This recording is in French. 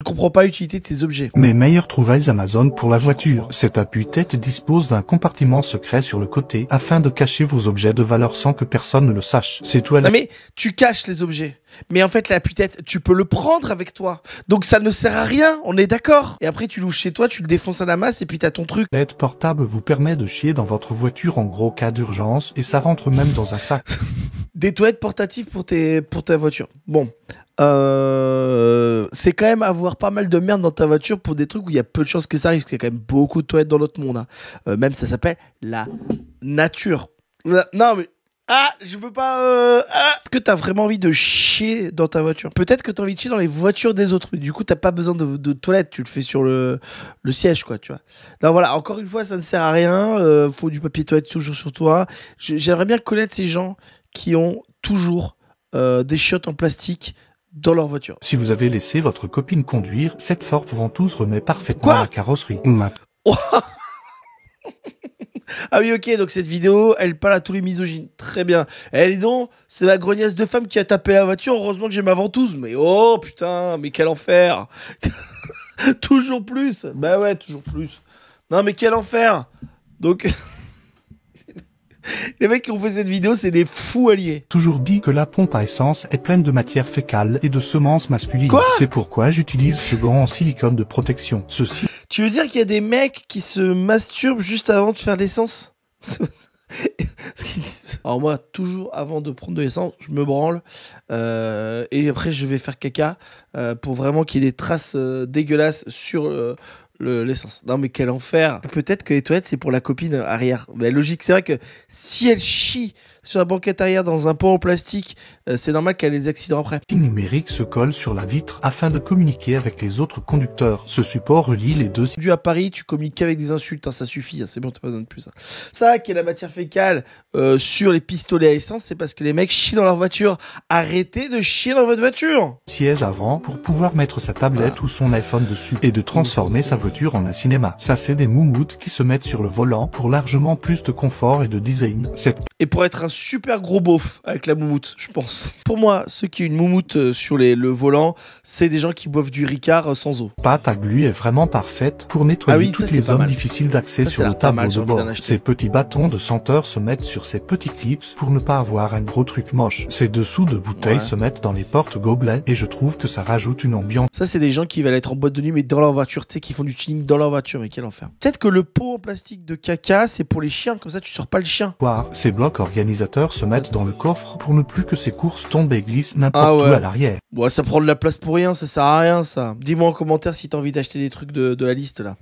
Je comprends pas l'utilité de ces objets. Mais meilleures trouvailles Amazon pour la voiture. Cette appui-tête dispose d'un compartiment secret sur le côté afin de cacher vos objets de valeur sans que personne ne le sache. C'est toi Non mais tu caches les objets. Mais en fait l'appui-tête, tu peux le prendre avec toi. Donc ça ne sert à rien, on est d'accord. Et après tu louches chez toi, tu le défonces à la masse et puis t'as ton truc. L'aide portable vous permet de chier dans votre voiture en gros cas d'urgence et ça rentre même dans un sac. Des toilettes portatives pour tes pour ta voiture. Bon. Euh c'est quand même avoir pas mal de merde dans ta voiture pour des trucs où il y a peu de chances que ça arrive. Parce qu'il y a quand même beaucoup de toilettes dans notre monde. Hein. Euh, même ça s'appelle la nature. Euh, non, mais. Ah, je veux pas. Euh, ah. Est-ce que t'as vraiment envie de chier dans ta voiture Peut-être que t'as envie de chier dans les voitures des autres, mais du coup t'as pas besoin de, toilettes, toilette, tu le fais sur le, siège, quoi, tu vois. Non, voilà, encore une fois, ça ne sert à rien. faut du papier toilette toujours sur toi. J'aimerais bien connaître ces gens qui ont toujours des chiottes en plastique dans leur voiture. Si vous avez laissé votre copine conduire, cette Ford Ventouse remet parfaitement la carrosserie. Ah oui, ok, donc cette vidéo, elle parle à tous les misogynes. Très bien. Elle, non, c'est ma grognasse de femme qui a tapé la voiture. Heureusement que j'ai ma ventouse. Mais oh putain, mais quel enfer. toujours plus. Bah ouais, toujours plus. Non, mais quel enfer. Donc. Les mecs qui ont fait cette vidéo, c'est des fous alliés. Toujours dit que la pompe à essence est pleine de matière fécale et de semences masculines. c'est pourquoi j'utilise ce gant en silicone de protection. Ceci. Tu veux dire qu'il y a des mecs qui se masturbent juste avant de faire l'essence Alors moi, toujours avant de prendre de l'essence, je me branle euh, et après je vais faire caca euh, pour vraiment qu'il y ait des traces euh, dégueulasses sur l'essence. non, mais quel enfer. Peut-être que les toilettes, c'est pour la copine arrière. Mais logique, c'est vrai que si elle chie sur la banquette arrière dans un pot en plastique, euh, c'est normal qu'elle ait des accidents après. Le numérique se colle sur la vitre afin de communiquer avec les autres conducteurs. Ce support relie les deux. Du à Paris, tu communiques avec des insultes, hein, ça suffit, hein, c'est bon, t'as pas besoin de plus. Hein. Ça, qui est la matière fécale euh, sur les pistolets à essence, c'est parce que les mecs chient dans leur voiture. Arrêtez de chier dans votre voiture Siège avant pour pouvoir mettre sa tablette ou son iPhone dessus et de transformer sa voiture en un cinéma. Ça, c'est des moumoutes qui se mettent sur le volant pour largement plus de confort et de design. Et pour être super gros beauf avec la moumoute, je pense. Pour moi, ce qui ont une moumoute euh, sur les, le volant, c'est des gens qui boivent du Ricard euh, sans eau. Pâte à glu est vraiment parfaite pour nettoyer ah toutes les zones difficiles d'accès sur le tableau de bord. Ces petits bâtons de senteur se mettent sur ces petits clips pour ne pas avoir un gros truc moche. Ces dessous de bouteilles se mettent dans les portes gobelets et je trouve que ça rajoute une ambiance. Ça, c'est des gens qui veulent être en boîte de nuit mais dans leur voiture, tu sais, qui font du tuning dans leur voiture, mais quel enfer. Peut-être que le pot en plastique de caca, c'est pour les chiens, comme ça tu sors pas le chien. Ces blocs organisateurs se mettent dans le coffre pour ne plus que ses courses tombent et glissent n'importe ah où à l'arrière. Bon, ça prend de la place pour rien, ça sert à rien ça. Dis-moi en commentaire si t'as envie d'acheter des trucs de la liste là.